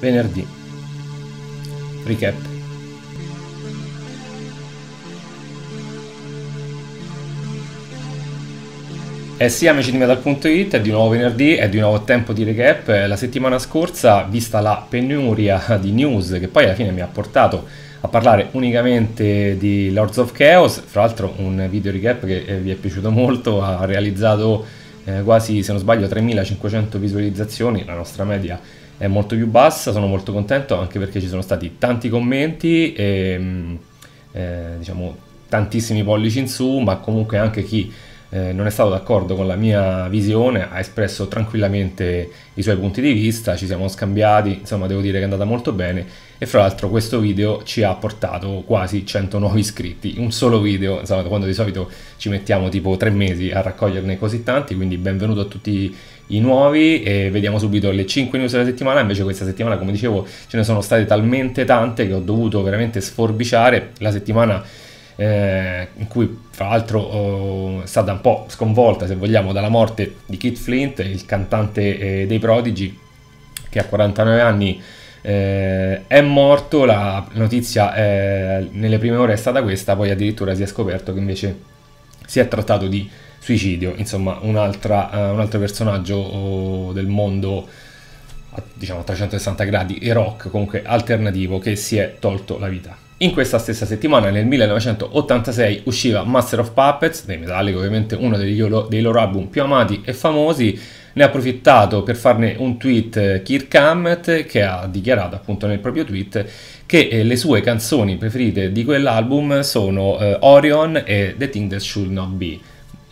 venerdì. Recap. Eh sì, amici di Metal.it, è di nuovo venerdì, è di nuovo tempo di recap. Eh, la settimana scorsa, vista la penuria di news che poi alla fine mi ha portato a parlare unicamente di Lords of Chaos, fra l'altro un video recap che eh, vi è piaciuto molto, ha realizzato eh, quasi, se non sbaglio, 3500 visualizzazioni, la nostra media è molto più bassa, sono molto contento anche perché ci sono stati tanti commenti e mm, eh, diciamo tantissimi pollici in su, ma comunque anche chi eh, non è stato d'accordo con la mia visione ha espresso tranquillamente i suoi punti di vista, ci siamo scambiati, insomma devo dire che è andata molto bene e fra l'altro questo video ci ha portato quasi 100 nuovi iscritti, un solo video, insomma quando di solito ci mettiamo tipo 3 mesi a raccoglierne così tanti, quindi benvenuto a tutti i nuovi e vediamo subito le 5 news della settimana, invece questa settimana come dicevo ce ne sono state talmente tante che ho dovuto veramente sforbiciare la settimana eh, in cui fra l'altro è stata un po' sconvolta se vogliamo dalla morte di Kit Flint, il cantante eh, dei Prodigy che a 49 anni eh, è morto, la notizia nelle prime ore è stata questa, poi addirittura si è scoperto che invece si è trattato di suicidio, insomma un, uh, eh, un altro personaggio oh, del mondo a, diciamo a 360 gradi e rock comunque alternativo che si è tolto la vita. In questa stessa settimana, nel 1986, usciva Master of Puppets, dei Metallica ovviamente uno dei loro, dei loro album più amati e famosi, ne ha approfittato per farne un tweet eh, Kirk Hammett che ha dichiarato appunto nel proprio tweet che eh, le sue canzoni preferite di quell'album sono eh, Orion e The Thing That Should Not Be.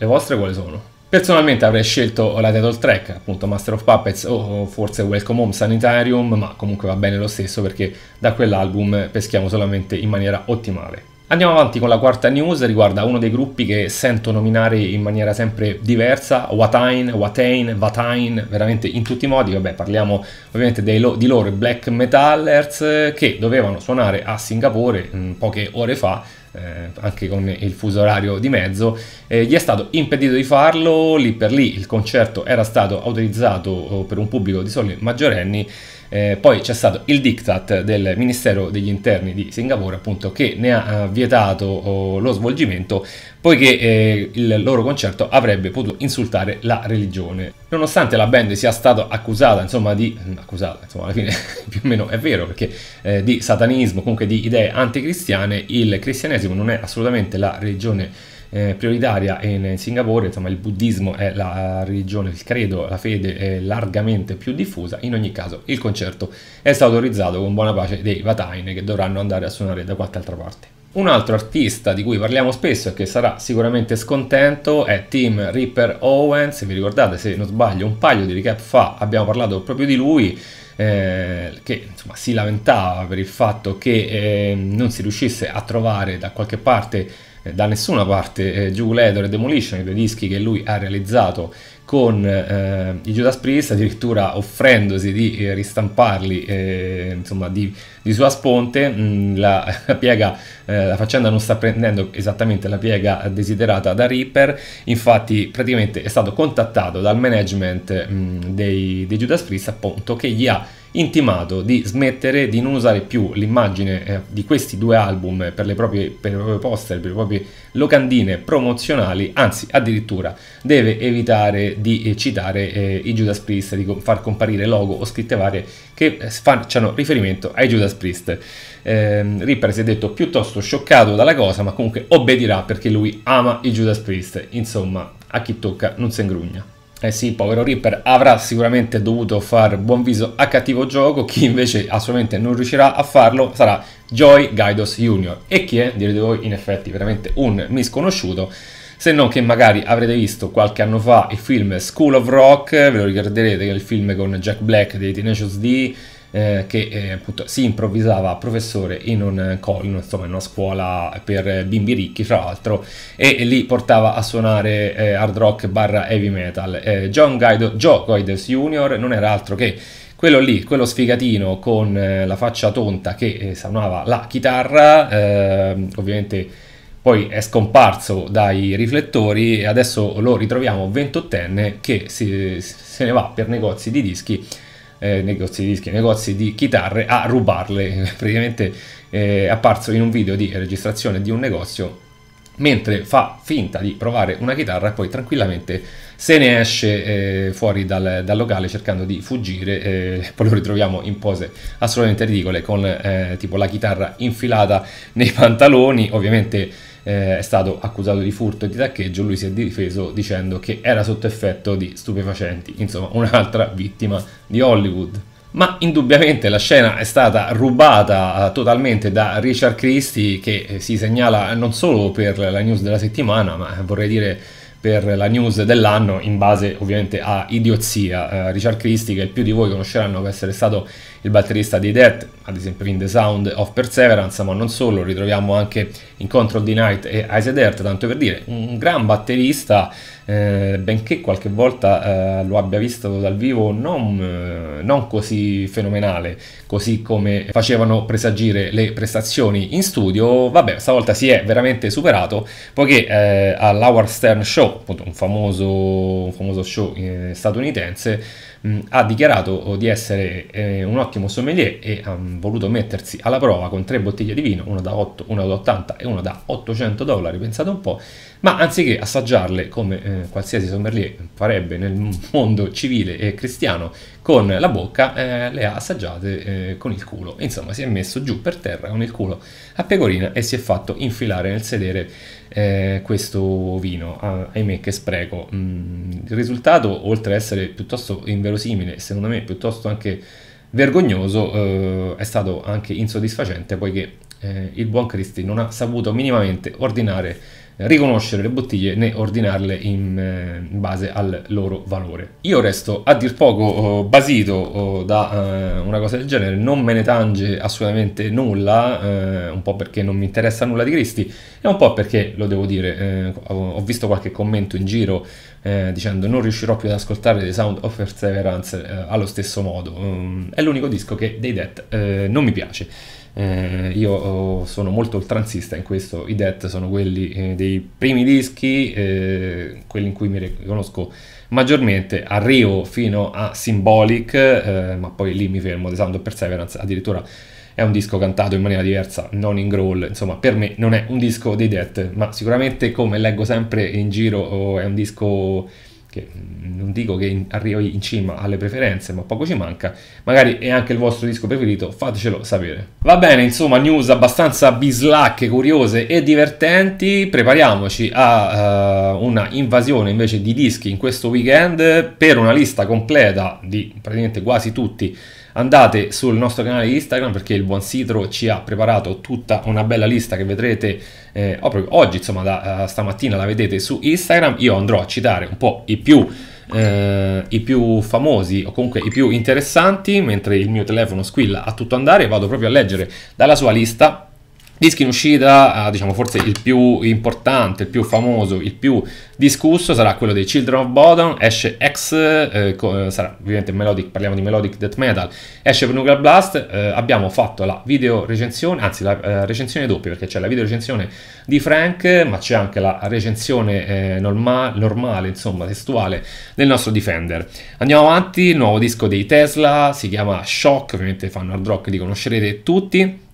Le vostre quali sono? Personalmente avrei scelto la title track, appunto Master of Puppets o forse Welcome Home Sanitarium, ma comunque va bene lo stesso perché da quell'album peschiamo solamente in maniera ottimale. Andiamo avanti con la quarta news, riguarda uno dei gruppi che sento nominare in maniera sempre diversa, Watain, Watain, Watain, veramente in tutti i modi, vabbè parliamo ovviamente lo- di loro Black Metallers che dovevano suonare a Singapore mh, mm, poche ore fa, eh, anche con il fuso orario di mezzo, eh, gli è stato impedito di farlo, lì per lì il concerto era stato autorizzato eh, per un pubblico di soli maggiorenni eh, poi c'è stato il diktat del Ministero degli Interni di Singapore appunto che ne ha eh, vietato oh, lo svolgimento poiché eh, il loro concerto avrebbe potuto insultare la religione. Nonostante la band sia stata accusata, insomma, di mm, accusata, insomma, alla fine più o meno è vero perché eh, di satanismo, comunque di idee anticristiane, il cristianesimo non è assolutamente la religione eh, prioritaria e in Singapore insomma, il buddismo è la religione, il credo, la fede è largamente più diffusa, in ogni caso il concerto è stato autorizzato con buona pace dei Vatain che dovranno andare a suonare da qualche altra parte. Un altro artista di cui parliamo spesso e che sarà sicuramente scontento è Tim Ripper Owens, vi ricordate se non sbaglio un paio di recap fa abbiamo parlato proprio di lui, eh, che insomma, si lamentava per il fatto che eh, non si riuscisse a trovare da qualche parte eh, da nessuna parte eh, Jew e Demolition, i due dischi che lui ha realizzato con eh, i Judas Priest, addirittura offrendosi di eh, ristamparli eh, insomma, di, di, sua sponte, mh, mm, la, la, piega, eh, la faccenda non sta prendendo esattamente la piega desiderata da Reaper, infatti praticamente è stato contattato dal management mh, mm, dei, dei Judas Priest appunto che gli ha intimato di smettere di non usare più l'immagine eh, di questi due album per le proprie, per le proprie poster, per le proprie locandine promozionali, anzi addirittura deve evitare di eh, citare eh, i Judas Priest, di far comparire logo o scritte varie che eh, facciano riferimento ai Judas Priest. Eh, Ripper si è detto piuttosto scioccato dalla cosa, ma comunque obbedirà perché lui ama i Judas Priest. Insomma, a chi tocca non si ingrugna. Eh sì, povero Reaper avrà sicuramente dovuto far buon viso a cattivo gioco, chi invece assolutamente non riuscirà a farlo sarà Joy Gaidos Jr. E chi è, direte voi, in effetti veramente un misconosciuto, se non che magari avrete visto qualche anno fa il film School of Rock, ve lo ricorderete che è il film con Jack Black dei Tenacious D, eh, che eh, appunto si improvvisava professore in un eh, collo, insomma in una scuola per eh, bimbi ricchi fra l'altro, e, e lì portava a suonare eh, hard rock barra heavy metal. Eh, John Guido, Joe Guides Jr. non era altro che quello lì, quello sfigatino con la faccia tonta che suonava la chitarra, ehm, ovviamente poi è scomparso dai riflettori e adesso lo ritroviamo 28enne che si, se ne va per negozi di dischi eh, negozi di dischi, negozi di chitarre a rubarle, praticamente eh, è apparso in un video di registrazione di un negozio mentre fa finta di provare una chitarra e poi tranquillamente se ne esce eh, fuori dal, dal, locale cercando di fuggire, eh, poi lo ritroviamo in pose assolutamente ridicole con eh, tipo la chitarra infilata nei pantaloni, ovviamente eh, è stato accusato di furto e di taccheggio, lui si è difeso dicendo che era sotto effetto di stupefacenti, insomma un'altra vittima di Hollywood ma indubbiamente la scena è stata rubata eh, totalmente da Richard Christie che eh, si segnala non solo per la news della settimana ma eh, vorrei dire per la news dell'anno in base ovviamente a Idiozia, Richard Christie che più di voi conosceranno per essere stato il batterista dei Death, ad esempio in The Sound of Perseverance, ma non solo, lo ritroviamo anche in Control the Night e Ice Earth, tanto per dire, un gran batterista, eh, benché qualche volta eh, lo abbia visto dal vivo non, eh, non così fenomenale, così come facevano presagire le prestazioni in studio, vabbè, stavolta si è veramente superato, poiché eh, all'Howard Stern Show, appunto un famoso, un famoso show eh, statunitense, Mm, ha dichiarato oh, di essere eh, un ottimo sommelier e ha mm, voluto mettersi alla prova con tre bottiglie di vino, una da 8, una da 80 e una da 800 dollari, pensate un po', ma anziché assaggiarle come eh, qualsiasi sommelier farebbe nel mondo civile e cristiano con la bocca, eh, le ha assaggiate eh, con il culo. Insomma, si è messo giù per terra con il culo a pecorina e si è fatto infilare nel sedere eh, questo vino. Ah, ahimè, che spreco. Mm, il risultato, oltre ad essere piuttosto inverosimile, secondo me piuttosto anche vergognoso, eh, è stato anche insoddisfacente poiché eh, il buon Cristi non ha saputo minimamente ordinare, riconoscere le bottiglie né ordinarle in, eh, in, base al loro valore. Io resto a dir poco oh, basito oh, da eh, una cosa del genere, non me ne tange assolutamente nulla, eh, un po' perché non mi interessa nulla di Cristi e un po' perché, lo devo dire, ho visto qualche commento in giro eh, dicendo non riuscirò più ad ascoltare The Sound of Perseverance eh, allo stesso modo. Um, è l'unico disco che dei Death eh, non mi piace. Eh, io oh, sono molto oltranzista in questo, i Death sono quelli eh, dei primi dischi, eh, quelli in cui mi riconosco maggiormente, arrivo fino a Symbolic, eh, ma poi lì mi fermo, The Sound of Perseverance addirittura è un disco cantato in maniera diversa, non in growl, insomma per me non è un disco dei Death, ma sicuramente come leggo sempre in giro oh, è un disco che non dico che arrivi in cima alle preferenze, ma poco ci manca, magari è anche il vostro disco preferito, fatecelo sapere. Va bene, insomma, news abbastanza bislacche, curiose e divertenti, prepariamoci a uh, una invasione invece di dischi in questo weekend per una lista completa di praticamente quasi tutti andate sul nostro canale Instagram perché il buon Sidro ci ha preparato tutta una bella lista che vedrete eh, proprio oggi, insomma da, uh, stamattina la vedete su Instagram, io andrò a citare un po' i più, eh, i più famosi o comunque i più interessanti, mentre il mio telefono squilla a tutto andare, vado proprio a leggere dalla sua lista Dischi in uscita, eh, diciamo forse il più importante, il più famoso, il più discusso sarà quello dei Children of Bodom, esce X, eh, eh sarà ovviamente melodic, parliamo di melodic death metal, esce per Nuclear Blast, eh, abbiamo fatto la video recensione, anzi la eh, recensione doppia perché c'è la video recensione di Frank, ma c'è anche la recensione norma- normale, insomma testuale del nostro Defender. Andiamo avanti, il nuovo disco dei Tesla, si chiama Shock, ovviamente fanno hard rock, li conoscerete tutti.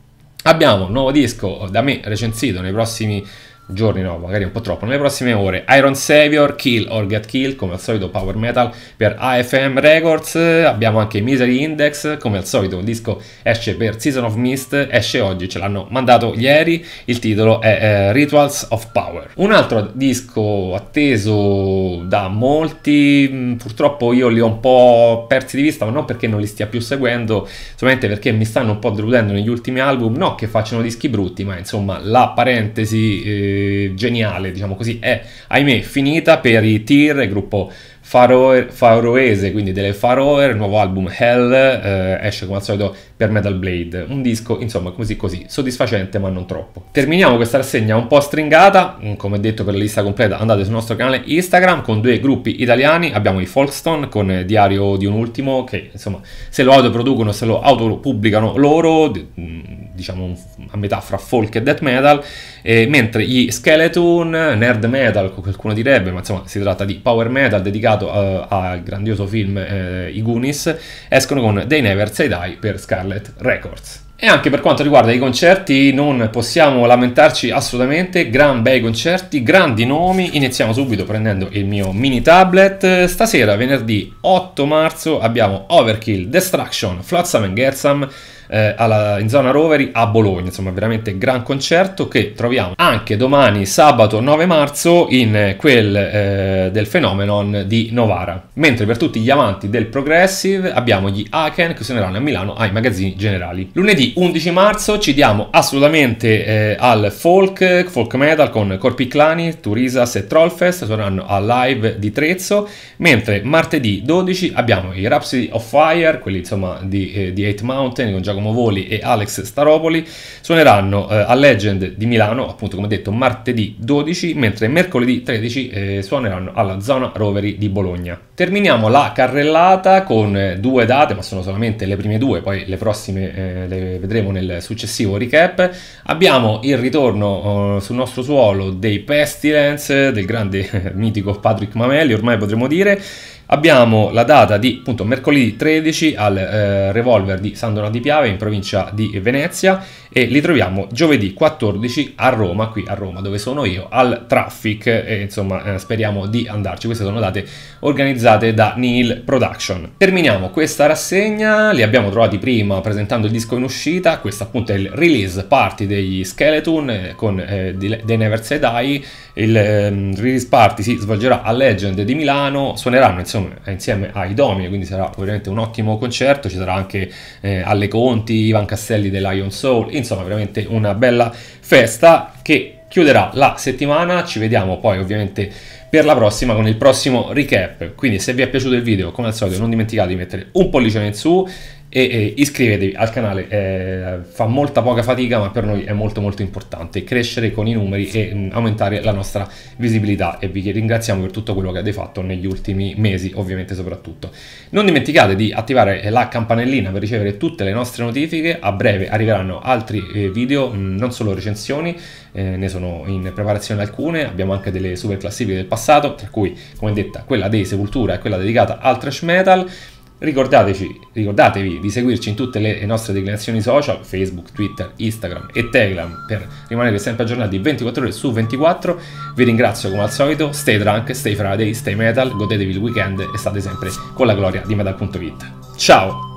Abbiamo un nuovo disco da me recensito nei prossimi giorni no, magari un po' troppo, nelle prossime ore Iron Savior, Kill or Get Kill come al solito Power Metal per AFM Records, abbiamo anche Misery Index come al solito il disco esce per Season of Mist, esce oggi, ce l'hanno mandato ieri, il titolo è eh, Rituals of Power. Un altro disco atteso da molti, mm, purtroppo io li ho un po' persi di vista, ma non perché non li stia più seguendo, solamente perché mi stanno un po' deludendo negli ultimi album, no che facciano dischi brutti, ma insomma la parentesi... Eh, geniale, diciamo così, è ahimè finita per i TIR, il gruppo Faroe, Faroese, quindi delle Faroe, il nuovo album Hell, eh, esce come al solito per Metal Blade, un disco insomma così così, soddisfacente ma non troppo. Terminiamo questa rassegna un po' stringata, mm, come detto per la lista completa andate sul nostro canale Instagram con due gruppi italiani, abbiamo i Folkstone con Diario di un Ultimo che insomma se lo autoproducono, se lo autopubblicano loro, mm, diciamo a metà fra folk e death metal, eh, mentre gli Skeleton, nerd metal qualcuno direbbe, ma insomma si tratta di power metal dedicato ispirato uh, eh, al grandioso film uh, eh, I Goonies, escono con They Never Say Die per Scarlet Records. E anche per quanto riguarda i concerti non possiamo lamentarci assolutamente, gran bei concerti, grandi nomi, iniziamo subito prendendo il mio mini tablet, stasera venerdì 8 marzo abbiamo Overkill, Destruction, Flotsam and Gersam, eh, alla, in zona Roveri a Bologna, insomma veramente gran concerto che troviamo anche domani sabato 9 marzo in eh, quel eh, del Phenomenon di Novara. Mentre per tutti gli amanti del Progressive abbiamo gli Aken che suoneranno a Milano ai magazzini generali. Lunedì 11 marzo ci diamo assolutamente eh, al folk, folk metal con Corpi Clani, Turisas e Trollfest, suoneranno a live di Trezzo, mentre martedì 12 abbiamo i Rhapsody of Fire, quelli insomma di, eh, di Eight Mountain con Giacomo Giacomo Voli e Alex Staropoli suoneranno eh, a Legend di Milano, appunto come detto martedì 12, mentre mercoledì 13 eh, suoneranno alla Zona Roveri di Bologna. Terminiamo la carrellata con eh, due date, ma sono solamente le prime due, poi le prossime eh, le vedremo nel successivo recap. Abbiamo il ritorno oh, sul nostro suolo dei Pestilence, del grande eh, mitico Patrick Mamelli, ormai potremmo dire, Abbiamo la data di appunto, mercoledì 13 al eh, revolver di San Donato di Piave in provincia di Venezia e li troviamo giovedì 14 a Roma, qui a Roma dove sono io, al Traffic e insomma eh, speriamo di andarci. Queste sono date organizzate da Neil Production. Terminiamo questa rassegna, li abbiamo trovati prima presentando il disco in uscita, questo appunto è il release party degli Skeleton eh, con eh, The Never Say Die, il ehm, release party si svolgerà a Legend di Milano, suoneranno insomma insomma, insieme ai Domini, quindi sarà ovviamente un ottimo concerto, ci sarà anche eh, Alle Conti, Ivan Castelli dei Lion Soul, insomma veramente una bella festa che chiuderà la settimana, ci vediamo poi ovviamente per la prossima con il prossimo recap, quindi se vi è piaciuto il video come al solito non dimenticate di mettere un pollice in su, e, e iscrivetevi al canale, eh, fa molta poca fatica ma per noi è molto molto importante crescere con i numeri e mh, mm, aumentare la nostra visibilità e vi ringraziamo per tutto quello che avete fatto negli ultimi mesi ovviamente soprattutto. Non dimenticate di attivare la campanellina per ricevere tutte le nostre notifiche, a breve arriveranno altri eh, video, mh, mm, non solo recensioni, eh, ne sono in preparazione alcune, abbiamo anche delle super classifiche del passato, tra cui come detta quella dei Sepultura e quella dedicata al trash metal ricordatevi di seguirci in tutte le nostre declinazioni social, Facebook, Twitter, Instagram e Telegram per rimanere sempre aggiornati 24 ore su 24. Vi ringrazio come al solito, stay drunk, stay Friday, stay metal, godetevi il weekend e state sempre con la gloria di metal.it. Ciao!